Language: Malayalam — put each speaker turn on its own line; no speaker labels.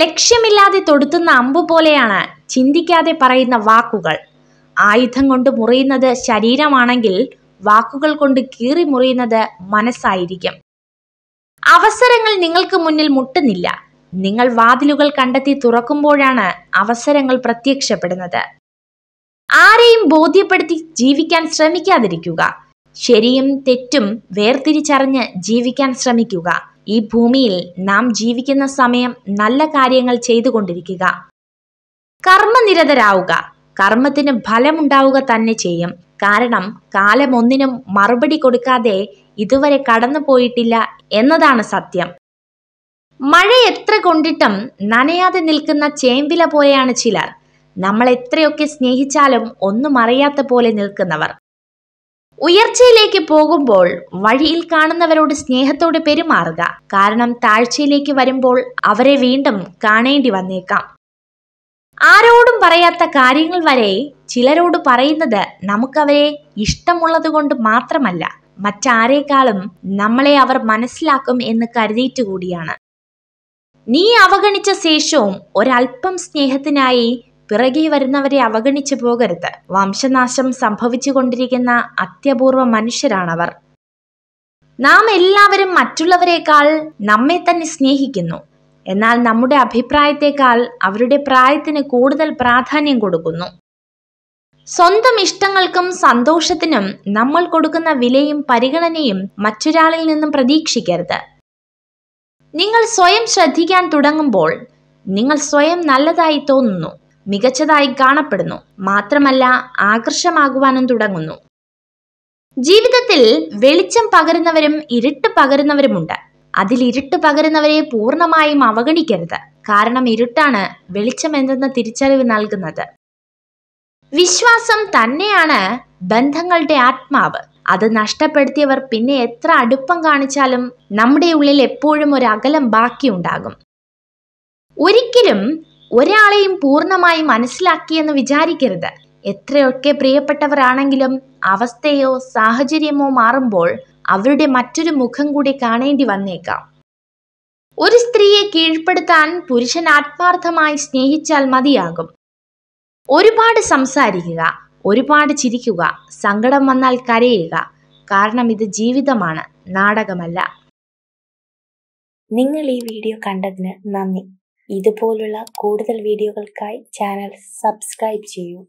ലക്ഷ്യമില്ലാതെ തൊടുത്തുന്ന അമ്പു പോലെയാണ് ചിന്തിക്കാതെ പറയുന്ന വാക്കുകൾ ആയുധം കൊണ്ട് മുറിയുന്നത് ശരീരമാണെങ്കിൽ വാക്കുകൾ കൊണ്ട് കീറി മുറിയുന്നത് മനസ്സായിരിക്കും അവസരങ്ങൾ നിങ്ങൾക്ക് മുന്നിൽ മുട്ടുന്നില്ല നിങ്ങൾ വാതിലുകൾ കണ്ടെത്തി തുറക്കുമ്പോഴാണ് അവസരങ്ങൾ പ്രത്യക്ഷപ്പെടുന്നത് ആരെയും ബോധ്യപ്പെടുത്തി ജീവിക്കാൻ ശ്രമിക്കാതിരിക്കുക ശരിയും തെറ്റും വേർതിരിച്ചറിഞ്ഞ് ജീവിക്കാൻ ശ്രമിക്കുക ഈ ഭൂമിയിൽ നാം ജീവിക്കുന്ന സമയം നല്ല കാര്യങ്ങൾ ചെയ്തുകൊണ്ടിരിക്കുക കർമ്മനിരതരാവുക കർമ്മത്തിന് ഫലമുണ്ടാവുക തന്നെ ചെയ്യും കാരണം കാലം ഒന്നിനും മറുപടി കൊടുക്കാതെ ഇതുവരെ കടന്നു പോയിട്ടില്ല എന്നതാണ് സത്യം മഴ എത്ര കൊണ്ടിട്ടും നനയാതെ നിൽക്കുന്ന ചേമ്പില പോലെയാണ് ചിലർ നമ്മൾ എത്രയൊക്കെ സ്നേഹിച്ചാലും ഒന്നും അറിയാത്ത പോലെ നിൽക്കുന്നവർ ഉയർച്ചയിലേക്ക് പോകുമ്പോൾ വഴിയിൽ കാണുന്നവരോട് സ്നേഹത്തോടെ പെരുമാറുക കാരണം താഴ്ചയിലേക്ക് വരുമ്പോൾ അവരെ വീണ്ടും കാണേണ്ടി വന്നേക്കാം ആരോടും പറയാത്ത കാര്യങ്ങൾ വരെ ചിലരോട് പറയുന്നത് നമുക്കവരെ ഇഷ്ടമുള്ളത് കൊണ്ട് മാത്രമല്ല മറ്റാരേക്കാളും നമ്മളെ അവർ മനസ്സിലാക്കും എന്ന് കരുതിയിട്ട് കൂടിയാണ് നീ അവഗണിച്ച ശേഷവും ഒരൽപ്പം സ്നേഹത്തിനായി പിറകെ വരുന്നവരെ അവഗണിച്ചു പോകരുത് വംശനാശം സംഭവിച്ചുകൊണ്ടിരിക്കുന്ന അത്യപൂർവ മനുഷ്യരാണവർ നാം എല്ലാവരും മറ്റുള്ളവരെക്കാൾ നമ്മെ തന്നെ സ്നേഹിക്കുന്നു എന്നാൽ നമ്മുടെ അഭിപ്രായത്തെക്കാൾ അവരുടെ പ്രായത്തിന് കൂടുതൽ പ്രാധാന്യം കൊടുക്കുന്നു സ്വന്തം ഇഷ്ടങ്ങൾക്കും സന്തോഷത്തിനും നമ്മൾ കൊടുക്കുന്ന വിലയും പരിഗണനയും മറ്റൊരാളിൽ നിന്നും പ്രതീക്ഷിക്കരുത് നിങ്ങൾ സ്വയം ശ്രദ്ധിക്കാൻ തുടങ്ങുമ്പോൾ നിങ്ങൾ സ്വയം നല്ലതായി തോന്നുന്നു മികച്ചതായി കാണപ്പെടുന്നു മാത്രമല്ല ആകർഷമാകുവാനും തുടങ്ങുന്നു ജീവിതത്തിൽ വെളിച്ചം പകരുന്നവരും ഇരുട്ട് പകരുന്നവരുമുണ്ട് അതിൽ ഇരുട്ട് പകരുന്നവരെ പൂർണ്ണമായും അവഗണിക്കരുത് കാരണം ഇരുട്ടാണ് വെളിച്ചം എന്തെന്ന തിരിച്ചറിവ് നൽകുന്നത് വിശ്വാസം തന്നെയാണ് ബന്ധങ്ങളുടെ ആത്മാവ് അത് നഷ്ടപ്പെടുത്തിയവർ പിന്നെ എത്ര അടുപ്പം കാണിച്ചാലും നമ്മുടെ ഉള്ളിൽ എപ്പോഴും ഒരു അകലം ബാക്കിയുണ്ടാകും ഒരിക്കലും ഒരാളെയും പൂർണ്ണമായി മനസ്സിലാക്കിയെന്ന് വിചാരിക്കരുത് എത്രയൊക്കെ പ്രിയപ്പെട്ടവരാണെങ്കിലും അവസ്ഥയോ സാഹചര്യമോ മാറുമ്പോൾ അവരുടെ മറ്റൊരു മുഖം കൂടി കാണേണ്ടി വന്നേക്കാം ഒരു സ്ത്രീയെ കീഴ്പ്പെടുത്താൻ പുരുഷൻ ആത്മാർത്ഥമായി സ്നേഹിച്ചാൽ മതിയാകും ഒരുപാട് സംസാരിക്കുക ഒരുപാട് ചിരിക്കുക സങ്കടം വന്നാൽ കരയുക കാരണം ഇത് ജീവിതമാണ് നാടകമല്ല നിങ്ങൾ ഈ വീഡിയോ കണ്ടതിന് നന്ദി ഇതുപോലുള്ള കൂടുതൽ വീഡിയോകൾക്കായി ചാനൽ സബ്സ്ക്രൈബ് ചെയ്യൂ